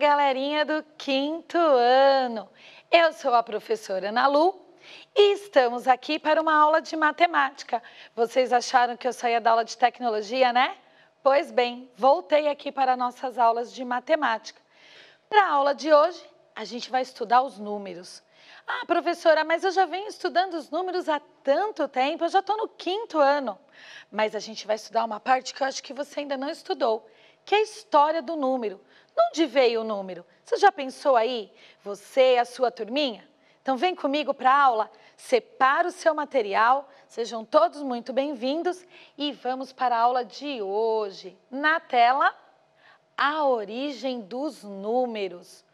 galerinha do quinto ano! Eu sou a professora Ana Lu e estamos aqui para uma aula de matemática. Vocês acharam que eu saía da aula de tecnologia, né? Pois bem, voltei aqui para nossas aulas de matemática. Para a aula de hoje, a gente vai estudar os números. Ah, professora, mas eu já venho estudando os números há tanto tempo, eu já estou no quinto ano. Mas a gente vai estudar uma parte que eu acho que você ainda não estudou, que é a história do número. De onde veio o número? Você já pensou aí? Você e a sua turminha? Então vem comigo para a aula, separa o seu material, sejam todos muito bem-vindos e vamos para a aula de hoje. Na tela, a origem dos números.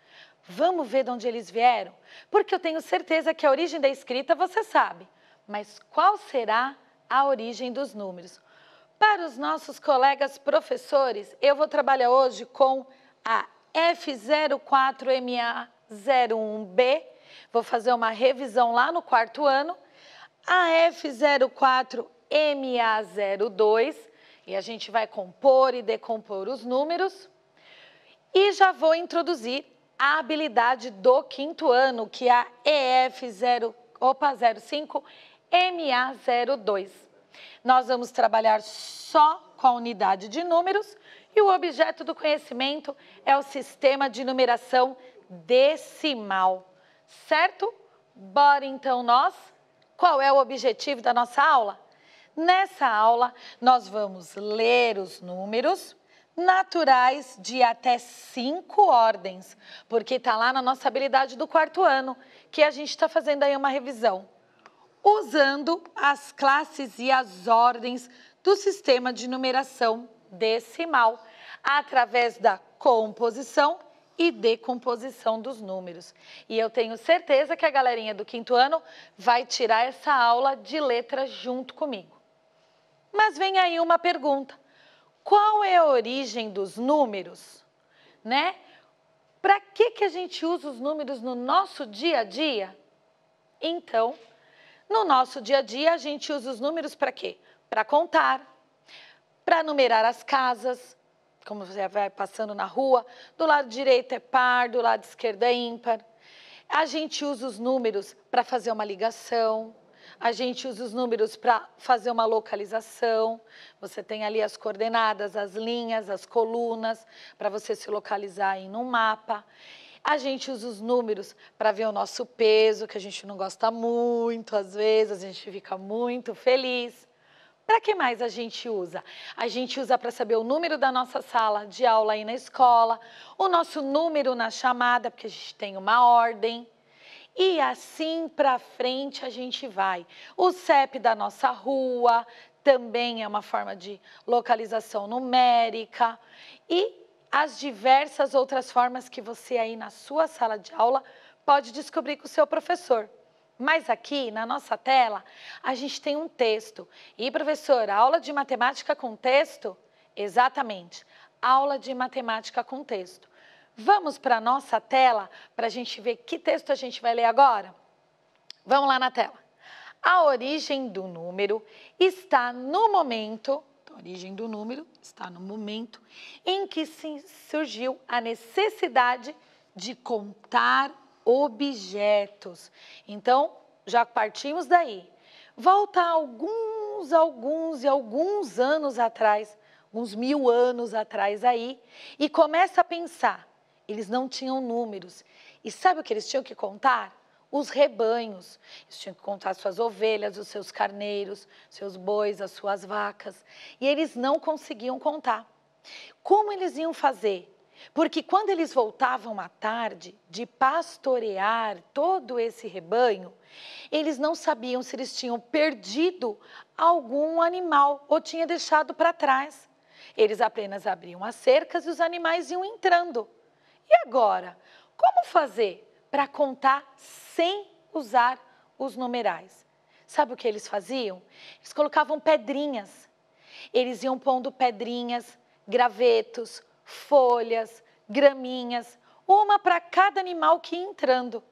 Vamos ver de onde eles vieram? Porque eu tenho certeza que a origem da escrita você sabe, mas qual será a origem dos números? Para os nossos colegas professores, eu vou trabalhar hoje com a F04MA01B. Vou fazer uma revisão lá no quarto ano. A F04MA02. E a gente vai compor e decompor os números. E já vou introduzir a habilidade do quinto ano, que é a ef 05 MA02. Nós vamos trabalhar só com a unidade de números e o objeto do conhecimento é o sistema de numeração decimal, certo? Bora então nós? Qual é o objetivo da nossa aula? Nessa aula, nós vamos ler os números naturais de até cinco ordens, porque está lá na nossa habilidade do quarto ano, que a gente está fazendo aí uma revisão, usando as classes e as ordens do sistema de numeração decimal através da composição e decomposição dos números. E eu tenho certeza que a galerinha do quinto ano vai tirar essa aula de letra junto comigo. Mas vem aí uma pergunta: qual é a origem dos números? Né? Para que, que a gente usa os números no nosso dia a dia? Então, no nosso dia a dia, a gente usa os números para quê? Para contar, para numerar as casas, como você vai passando na rua. Do lado direito é par, do lado esquerdo é ímpar. A gente usa os números para fazer uma ligação, a gente usa os números para fazer uma localização. Você tem ali as coordenadas, as linhas, as colunas, para você se localizar em um mapa. A gente usa os números para ver o nosso peso, que a gente não gosta muito, às vezes a gente fica muito feliz. Para que mais a gente usa? A gente usa para saber o número da nossa sala de aula aí na escola, o nosso número na chamada, porque a gente tem uma ordem. E assim para frente a gente vai. O CEP da nossa rua também é uma forma de localização numérica e as diversas outras formas que você aí na sua sala de aula pode descobrir com o seu professor. Mas aqui na nossa tela a gente tem um texto. E professor aula de matemática com texto? Exatamente, aula de matemática com texto. Vamos para a nossa tela para a gente ver que texto a gente vai ler agora? Vamos lá na tela. A origem do número está no momento, a origem do número está no momento em que surgiu a necessidade de contar objetos. Então, já partimos daí. Volta alguns, alguns e alguns anos atrás, uns mil anos atrás aí, e começa a pensar. Eles não tinham números. E sabe o que eles tinham que contar? Os rebanhos. Eles tinham que contar suas ovelhas, os seus carneiros, seus bois, as suas vacas. E eles não conseguiam contar. Como eles iam fazer? Porque quando eles voltavam à tarde de pastorear todo esse rebanho, eles não sabiam se eles tinham perdido algum animal ou tinha deixado para trás. Eles apenas abriam as cercas e os animais iam entrando. E agora, como fazer para contar sem usar os numerais? Sabe o que eles faziam? Eles colocavam pedrinhas. Eles iam pondo pedrinhas, gravetos, folhas, graminhas, uma para cada animal que ia entrando.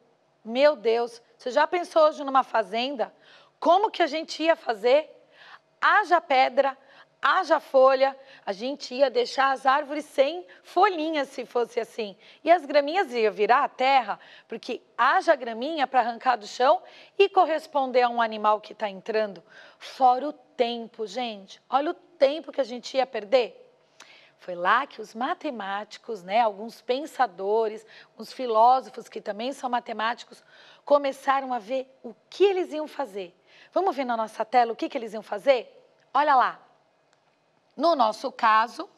Meu Deus, você já pensou hoje numa fazenda? Como que a gente ia fazer? Haja pedra, haja folha, a gente ia deixar as árvores sem folhinhas se fosse assim. E as graminhas ia virar a terra, porque haja graminha para arrancar do chão e corresponder a um animal que está entrando. Fora o tempo, gente. Olha o tempo que a gente ia perder. Foi lá que os matemáticos, né, alguns pensadores, os filósofos que também são matemáticos, começaram a ver o que eles iam fazer. Vamos ver na nossa tela o que, que eles iam fazer? Olha lá. No nosso caso,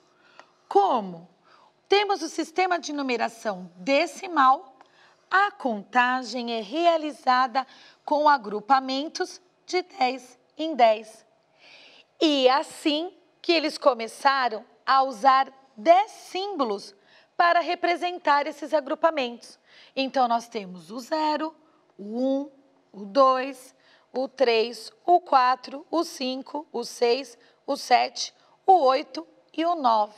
como temos o sistema de numeração decimal, a contagem é realizada com agrupamentos de 10 em 10. E assim que eles começaram a usar 10 símbolos para representar esses agrupamentos. Então, nós temos o 0, o 1, um, o 2, o 3, o 4, o 5, o 6, o 7, o 8 e o 9.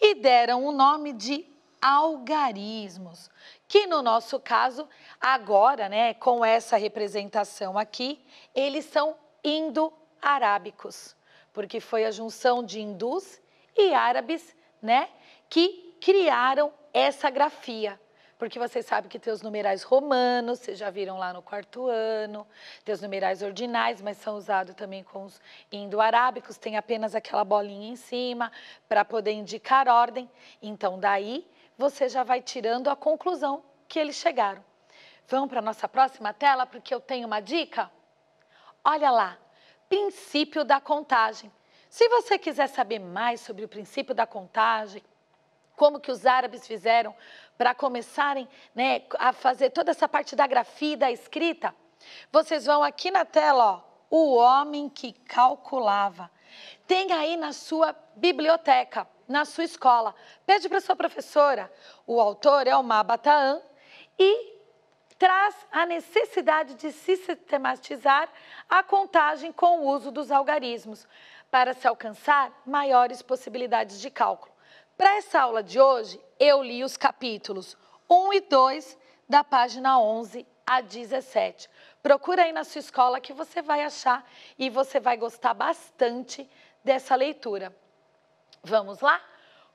E deram o nome de algarismos, que no nosso caso, agora, né, com essa representação aqui, eles são indo-arábicos, porque foi a junção de hindus e árabes, né, que criaram essa grafia. Porque você sabe que tem os numerais romanos, vocês já viram lá no quarto ano, tem os numerais ordinais, mas são usados também com os indo-arábicos, tem apenas aquela bolinha em cima para poder indicar ordem. Então, daí você já vai tirando a conclusão que eles chegaram. Vamos para a nossa próxima tela, porque eu tenho uma dica? Olha lá, princípio da contagem. Se você quiser saber mais sobre o princípio da contagem, como que os árabes fizeram para começarem né, a fazer toda essa parte da grafia e da escrita, vocês vão aqui na tela, ó, o homem que calculava. Tem aí na sua biblioteca, na sua escola. Pede para sua professora. O autor é o Mabataan e traz a necessidade de se sistematizar a contagem com o uso dos algarismos para se alcançar maiores possibilidades de cálculo. Para essa aula de hoje, eu li os capítulos 1 e 2 da página 11 a 17. Procura aí na sua escola que você vai achar e você vai gostar bastante dessa leitura. Vamos lá?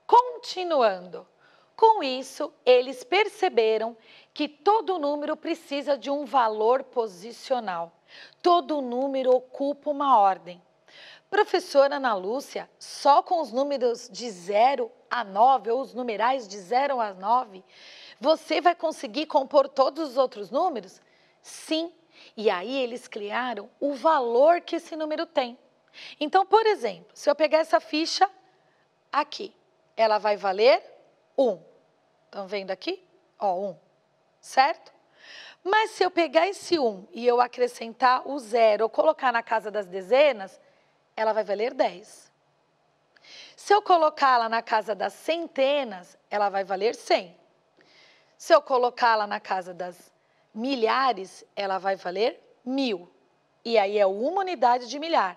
Continuando. Com isso, eles perceberam que todo número precisa de um valor posicional. Todo número ocupa uma ordem. Professora Ana Lúcia, só com os números de 0 a 9, ou os numerais de 0 a 9, você vai conseguir compor todos os outros números? Sim. E aí eles criaram o valor que esse número tem. Então, por exemplo, se eu pegar essa ficha aqui, ela vai valer 1. Estão vendo aqui? Ó, 1. Certo? Mas se eu pegar esse 1 e eu acrescentar o 0, ou colocar na casa das dezenas, ela vai valer 10. Se eu colocá-la na casa das centenas, ela vai valer 100. Se eu colocá-la na casa das milhares, ela vai valer mil. E aí é uma unidade de milhar.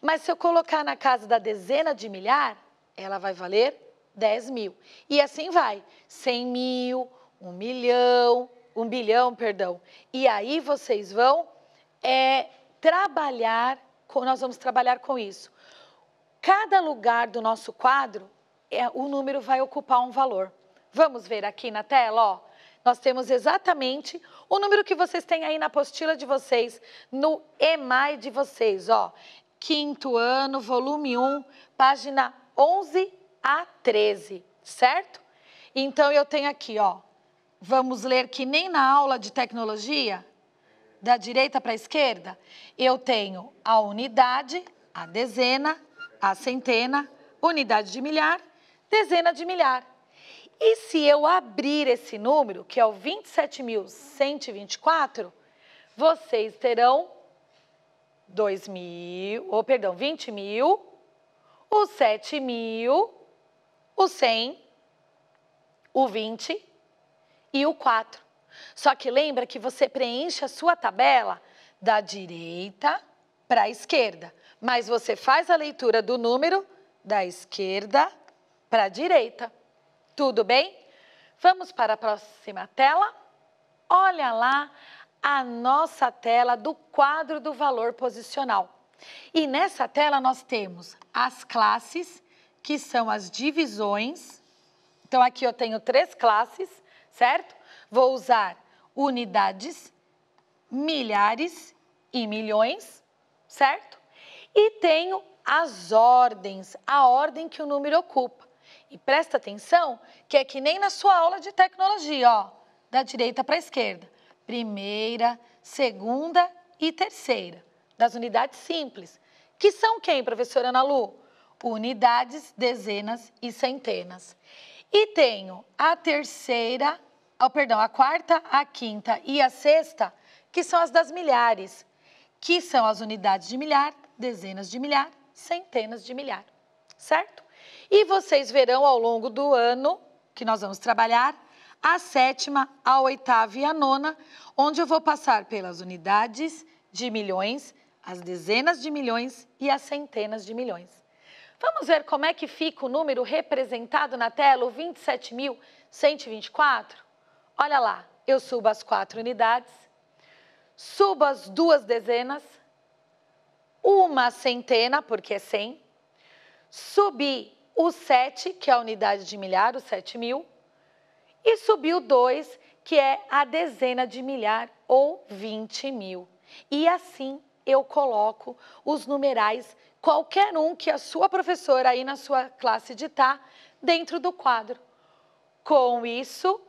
Mas se eu colocar na casa da dezena de milhar, ela vai valer 10 mil. E assim vai: 100 mil, 1 milhão, 1 bilhão, perdão. E aí vocês vão é, trabalhar nós vamos trabalhar com isso. Cada lugar do nosso quadro, é, o número vai ocupar um valor. Vamos ver aqui na tela, ó. Nós temos exatamente o número que vocês têm aí na apostila de vocês, no EMAI de vocês, ó. Quinto ano, volume 1, página 11 a 13, certo? Então eu tenho aqui, ó. Vamos ler que nem na aula de tecnologia, da direita para a esquerda, eu tenho a unidade, a dezena, a centena, unidade de milhar, dezena de milhar. E se eu abrir esse número, que é o 27.124, vocês terão 2 mil, ou oh, perdão, 20 mil, o 7 mil, o 100, o 20 e o 4. Só que lembra que você preenche a sua tabela da direita para a esquerda, mas você faz a leitura do número da esquerda para a direita. Tudo bem? Vamos para a próxima tela. Olha lá a nossa tela do quadro do valor posicional. E nessa tela nós temos as classes, que são as divisões. Então aqui eu tenho três classes, certo? Vou usar unidades, milhares e milhões, certo? E tenho as ordens, a ordem que o número ocupa. E presta atenção que é que nem na sua aula de tecnologia, ó, da direita para a esquerda. Primeira, segunda e terceira, das unidades simples. Que são quem, professora Ana Lu? Unidades, dezenas e centenas. E tenho a terceira, oh, perdão, a quarta, a quinta e a sexta, que são as das milhares, que são as unidades de milhar, dezenas de milhar, centenas de milhar, certo? E vocês verão ao longo do ano que nós vamos trabalhar a sétima, a oitava e a nona, onde eu vou passar pelas unidades de milhões, as dezenas de milhões e as centenas de milhões. Vamos ver como é que fica o número representado na tela, o 27.124? Olha lá, eu subo as quatro unidades, subo as duas dezenas, uma centena, porque é 100, subi o 7, que é a unidade de milhar, o 7 mil, e subi o 2, que é a dezena de milhar, ou 20 mil. E assim eu coloco os numerais, qualquer um que a sua professora aí na sua classe ditar, dentro do quadro. Com isso,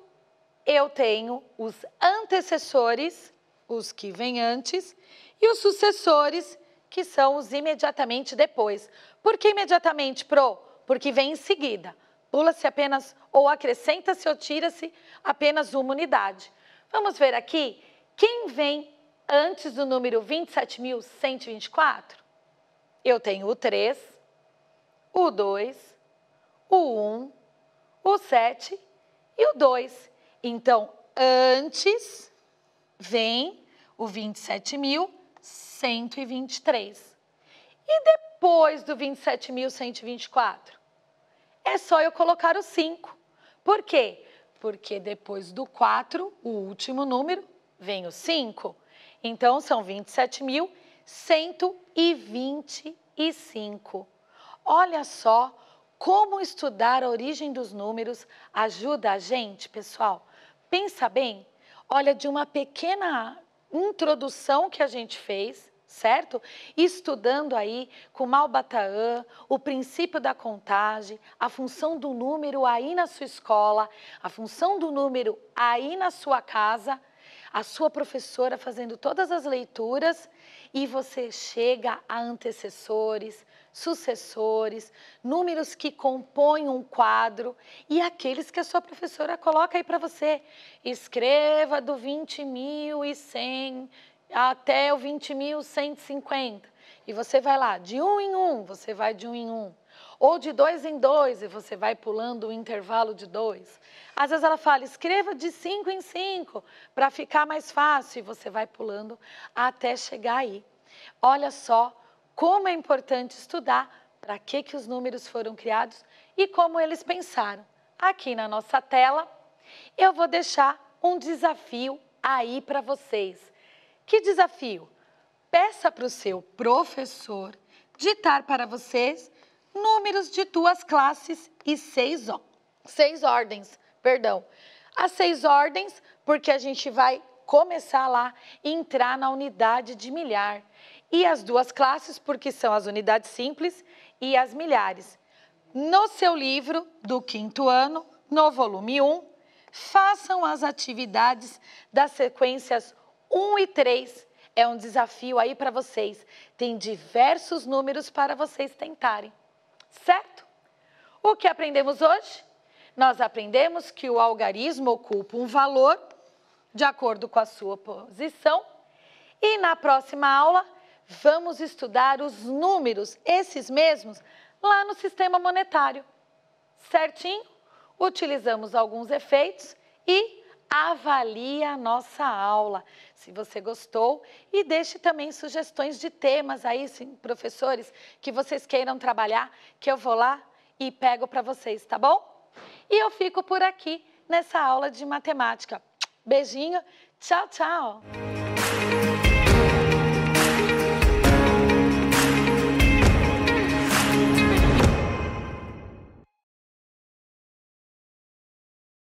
eu tenho os antecessores, os que vêm antes, e os sucessores, que são os imediatamente depois. Por que imediatamente, Pro? Porque vem em seguida. Pula-se apenas, ou acrescenta-se ou tira-se apenas uma unidade. Vamos ver aqui quem vem antes do número 27.124? Eu tenho o 3, o 2, o 1, o 7 e o 2. Então, antes vem o 27.123. E depois do 27.124? É só eu colocar o 5. Por quê? Porque depois do 4, o último número, vem o 5. Então, são 27.125. Olha só como estudar a origem dos números ajuda a gente, pessoal, pensa bem, olha, de uma pequena introdução que a gente fez, certo? Estudando aí com Malbataã, o princípio da contagem, a função do número aí na sua escola, a função do número aí na sua casa, a sua professora fazendo todas as leituras e você chega a antecessores, sucessores, números que compõem um quadro e aqueles que a sua professora coloca aí para você. Escreva do 20.100 até o 20.150. E você vai lá, de um em um, você vai de um em um. Ou de dois em dois, e você vai pulando o intervalo de dois. Às vezes ela fala, escreva de cinco em cinco, para ficar mais fácil, e você vai pulando até chegar aí. Olha só como é importante estudar, para que, que os números foram criados e como eles pensaram. Aqui na nossa tela, eu vou deixar um desafio aí para vocês. Que desafio? Peça para o seu professor ditar para vocês números de duas classes e seis, seis ordens, perdão. As seis ordens, porque a gente vai começar lá e entrar na unidade de milhar e as duas classes, porque são as unidades simples e as milhares. No seu livro do quinto ano, no volume 1, façam as atividades das sequências 1 e 3. É um desafio aí para vocês. Tem diversos números para vocês tentarem, certo? O que aprendemos hoje? Nós aprendemos que o algarismo ocupa um valor de acordo com a sua posição. E na próxima aula, vamos estudar os números, esses mesmos, lá no sistema monetário. Certinho? Utilizamos alguns efeitos e avalie a nossa aula, se você gostou, e deixe também sugestões de temas aí, sim, professores, que vocês queiram trabalhar, que eu vou lá e pego para vocês, tá bom? E eu fico por aqui nessa aula de matemática. Beijinho, tchau, tchau!